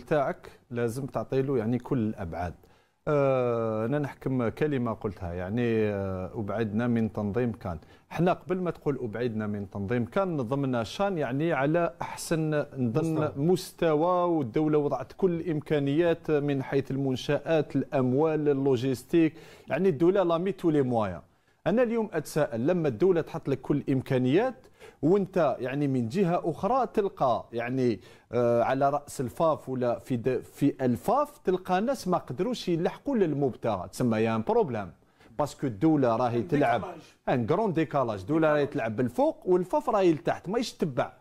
تاعك لازم تعطي له يعني كل الابعاد آه، انا نحكم كلمه قلتها يعني آه، ابعدنا من تنظيم كان حنا قبل ما تقول ابعدنا من تنظيم كان نظمنا شان يعني على احسن نظن مستوى والدوله وضعت كل الامكانيات آه، من حيث المنشات الاموال اللوجيستيك يعني الدوله لا تو لي موان انا اليوم اتساءل لما الدوله تحط لك كل الامكانيات وانت يعني من جهه اخرى تلقى يعني آه، على راس الفاف ولا في في الفاف تلقى ناس ما قدروش يلحقوا للمبتغى تسمى يا ان بروبليم باسكو الدوله راهي تلعب ان كرون ديكالاج الدوله راهي تلعب بالفوق والفاف راهي لتحت ما يتبع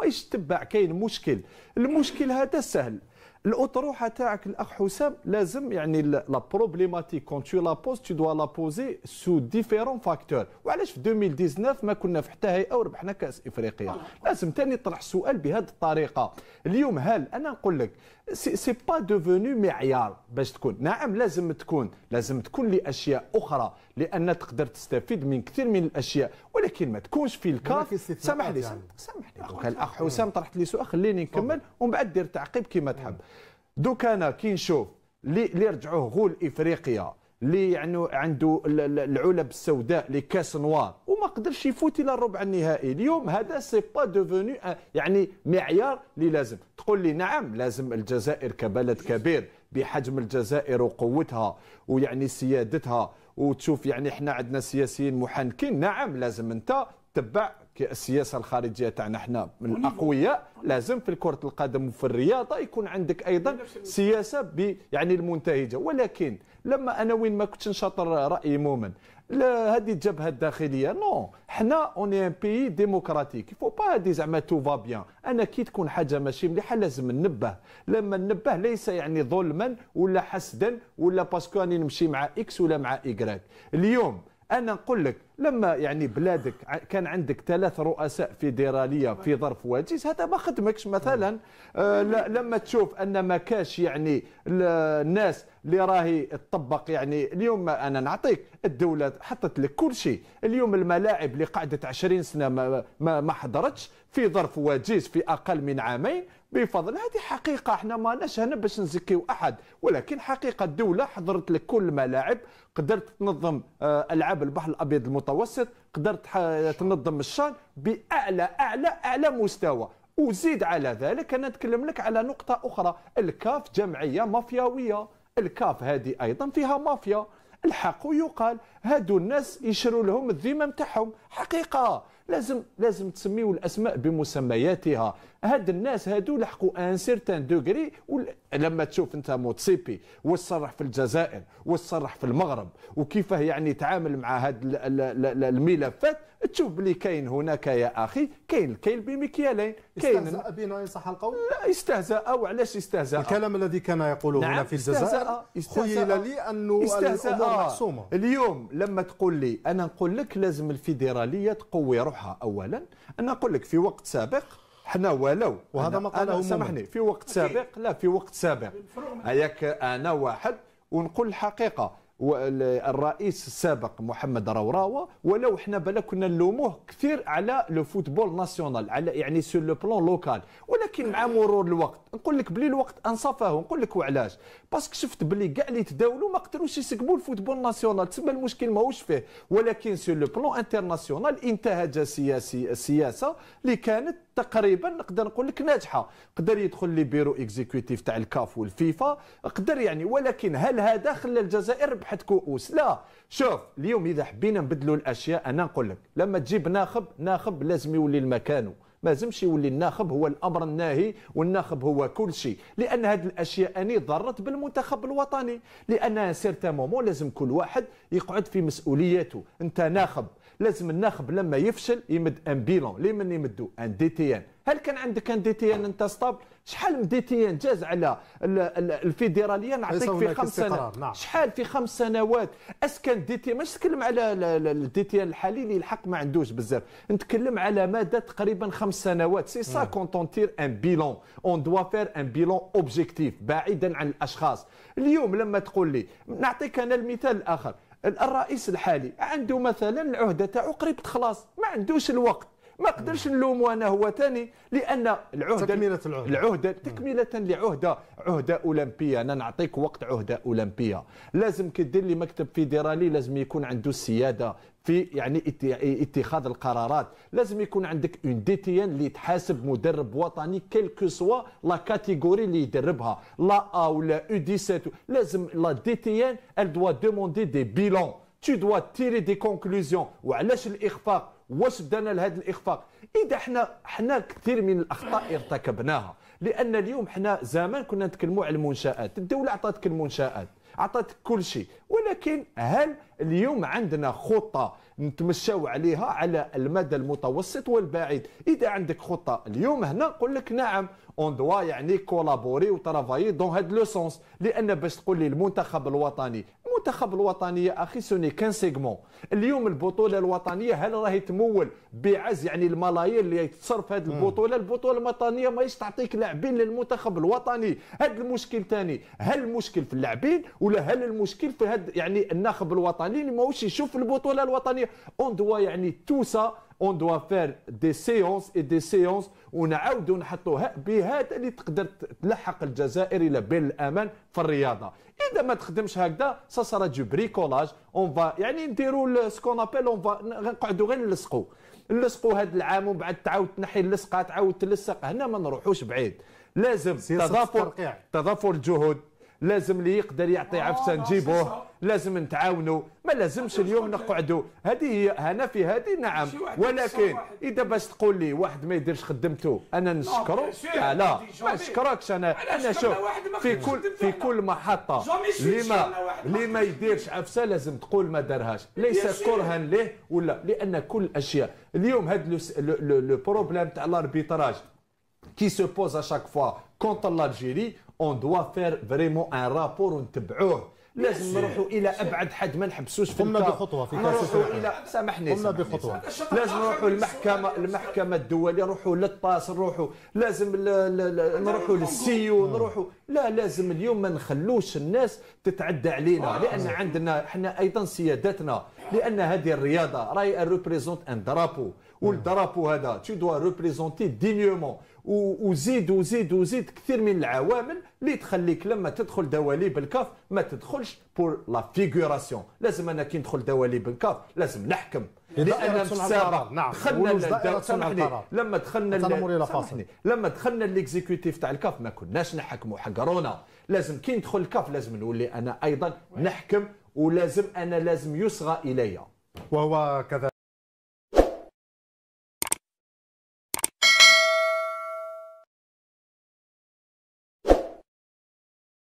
ما يتبع كاين مشكل المشكل هذا سهل الاطروحه تاعك الاخ حسام لازم يعني لا بروبليماتيك كون تو لا بوز تو دوا لا بوزي سو ديفيرون فاكتور وعلاش في 2019 ما كنا في حتى هيئه وربحنا كاس افريقيا لازم ثاني طرح سؤال بهذه الطريقه اليوم هل انا نقول لك سي با دوفوني معيار باش تكون نعم لازم تكون لازم تكون لاشياء اخرى لان تقدر تستفيد من كثير من الاشياء ولكن ما تكونش في الكاف سامحني يعني. سامحني الاخ حسام طرحت لي سؤال خليني نكمل ومن بعد دير تعقيب كما تحب دوك انا كي نشوف اللي رجعوه غول افريقيا اللي يعني عنده العلب السوداء لكاس كاس نوار وما قدرش يفوت الى الربع النهائي اليوم هذا سي با دوفوني يعني معيار اللي لازم تقول لي نعم لازم الجزائر كبلد كبير بحجم الجزائر وقوتها ويعني سيادتها وتشوف يعني احنا عندنا سياسيين محنكين نعم لازم انت تبع السياسه الخارجيه تاعنا حنا من الاقوياء لازم في كره القدم وفي الرياضه يكون عندك ايضا سياسه ب يعني المنتهجه ولكن لما انا وين ما كنتش نشاطر رايي مؤمن هذه الجبهه الداخليه نو حنا اوني ان بي ديموكراتيك فو با دي زعما تو فا بيان انا كي تكون حاجه ماشي مليحه لازم ننبه لما ننبه ليس يعني ظلما ولا حسدا ولا باسكو راني نمشي مع اكس ولا مع ايكغيك اليوم انا نقول لك لما يعني بلادك كان عندك ثلاث رؤساء فيدراليه في ظرف وجيز هذا ما خدمكش مثلا نعم. آه لما تشوف ان ما كاش يعني الناس اللي راهي تطبق يعني اليوم انا نعطيك الدوله حطت لك كل شيء اليوم الملاعب اللي قعدت 20 سنه ما ما حضرتش في ظرف وجيز في اقل من عامين بفضل هذه حقيقه احنا ما ناش هنا باش نزكيو احد ولكن حقيقه الدوله حضرت لك كل الملاعب قدرت تنظم آه، العاب البحر الابيض المتوسط قدرت تنظم الشان باعلى اعلى اعلى مستوى وزيد على ذلك انا أتكلم لك على نقطه اخرى الكاف جمعيه مافياويه الكاف هذه ايضا فيها مافيا الحق يقال هادو الناس يشروا لهم الذمم نتاعهم حقيقه لازم لازم تسميو الاسماء بمسمياتها هاد الناس هادو لحقوا ان سيرتان دوغري لما تشوف انت موتسيبي وتصرح في الجزائر وتصرح في المغرب وكيفاه يعني تعامل مع هذه الملفات تشوف بلي كاين هناك يا اخي كاين الكيل بمكيالين كاين استهزأ بنا ان صح القول لا استهزاء وعلاش استهزاء الكلام الذي كان يقوله نعم هنا في الجزائر خيل لي انه استهزاء محسومه اليوم لما تقول لي انا نقول لك لازم الفيدراليه تقوي روحها اولا انا نقول لك في وقت سابق حنا ولو وهذا ما قاله سامحني في وقت سابق لا في وقت سابق ياك انا واحد ونقول الحقيقه الرئيس السابق محمد روراوه ولو حنا بلا كنا نلوموه كثير على لو فوتبول ناسيونال على يعني سو لو بلون لوكال ولكن مع مرور الوقت نقول لك بلي الوقت انصفه نقول لك وعلاش باسكو شفت بلي كاع اللي تداولوا ما قدروش يسقبوا الفوتبول ناسيونال تسمى المشكل ماهوش فيه ولكن سو لو بلون انترناسيونال انتهج سياسي السياسه اللي كانت تقريبا نقدر نقول لك ناجحه قدر يدخل لي بيرو اكزيكوتيف تاع الكاف والفيفا قدر يعني ولكن هل هذا خلى الجزائر ربحت كؤوس لا شوف اليوم اذا حبينا نبدلوا الاشياء انا نقول لك لما تجيب ناخب ناخب لازم يولي المكانه ما لازمش يولي الناخب هو الامر الناهي والناخب هو كل شيء لان هذه الاشياء اني ضرت بالمنتخب الوطني لان سيرتا مومون لازم كل واحد يقعد في مسؤولياته انت ناخب لازم الناخب لما يفشل يمد ان بيلون لي من يمدو ان دي تي ان هل كان عندك ان دي تي ان انت ستابل شحال من دي تي ان جاز على الفيدراليه نعطيك في خمس سنوات نعم. شحال في خمس سنوات اس كان دي تي ماش نتكلم على الدي تي ان الحالي اللي الحق ما عندوش بزاف نتكلم على مدى تقريبا خمس سنوات سي سا كونت اون تير ان بيلون اون دوا فير ان بيلون اوبجيكتيف بعيدا عن الاشخاص اليوم لما تقول لي نعطيك انا المثال الاخر الرئيس الحالي عنده مثلا العهده تاعو قريب تخلص ما عندوش الوقت ما نقدرش نلومه انا هو ثاني لان العهده تكمله العهده العهده تكمله لعهده عهده اولمبيه انا نعطيك وقت عهده اولمبيه لازم كي دير لي مكتب فيدرالي لازم يكون عنده السياده في يعني اتخاذ القرارات لازم يكون عندك اون دي تي ان اللي تحاسب مدرب وطني كيلكو سوا لا كاتيجوري اللي يدربها لا ا ولا او 17 لازم لا دي تي ان elle doit دي بيلون bilans tu dois tirer des conclusions وعلاش الاخفاق واش دانا لهذا الاخفاق اذا حنا حنا كثير من الاخطاء ارتكبناها لان اليوم حنا زمان كنا نتكلموا على المنشات الدوله عطاتك المنشات عطاتك كل شيء ولكن هل اليوم عندنا خطه نتمشاو عليها على المدى المتوسط والبعيد اذا عندك خطه اليوم هنا نقول لك نعم اون دوا يعني كولابوري وترافاي دون هاد لو سونس لان باش تقول لي المنتخب الوطني المنتخب الوطني اخي سوني كان سيغمون اليوم البطوله الوطنيه هل راهي تمول بعز يعني الملايير اللي تصرف هذه البطوله البطوله الوطنيه ماهيش تعطيك لاعبين للمنتخب الوطني هذا المشكل ثاني هل المشكل في اللاعبين ولا هل المشكل في هذا يعني الناخب الوطني اللي ماهوش يشوف البطوله الوطنيه اون دوا يعني توسا اون دوا فير دي سيونس اي دي سيونس ونعاودوا نحطوا بهذا اللي تقدر تلحق الجزائر الى بين الامان في الرياضه اذا ما تخدمش هكذا سا سرا دو بريكولاج اون فا يعني نديروا سكون ابل اون فا نقعدوا غير نلصقوا نلصقوا هذا العام ومن بعد تعاود تنحي اللصقه تعاود تلصق هنا ما نروحوش بعيد لازم تضافر تضافر الجهود لازم اللي يقدر يعطي آه، عفسه نجيبوه لازم نتعاونوا ما لازمش اليوم نقعدوا هذه هي هنا في هذه نعم ولكن اذا باش تقول لي واحد ما يديرش خدمته انا نشكره آه، لا, لا ما نشكركش انا انا شوف في كل في كل محطه لما اللي ما يديرش عفسه لازم تقول ما دارهاش ليس كرها ليه ولا لان كل الاشياء اليوم هذا لو بروبليم تاع الاربيتراج qui se pose à chaque fois contre l'Algérie, on doit faire vraiment un rapport ونتبعوه لازم نروحوا الى ابعد حد ما نحبسوش في قمنا بخطوه في كاس الى سامحني قمنا بخطوه لازم نروحوا للمحكمه المحكمه الدوليه نروحوا للطاس نروحوا لازم نروحوا للسيو نروحوا لا لازم اليوم ما نخلوش الناس تتعدى علينا لان عندنا احنا ايضا سيادتنا لان هذه الرياضه راهي ريبريزونت ان درابو والدرابو هذا تو دوا ريبريزونتي دينيومون وزيد وزيد وزيد كثير من العوامل اللي تخليك لما تدخل دواليب الكاف ما تدخلش بور لا فيغوراسيون لازم انا كي ندخل دواليب الكاف لازم نحكم لان السابق نعم دخلنا سامحني لما دخلنا سامحني لما دخلنا ليكزيكوتيف تاع الكاف ما كناش نحكموا حقرونا لازم كي ندخل الكاف لازم نولي انا ايضا نحكم ولازم انا لازم يصغى الي وهو كذا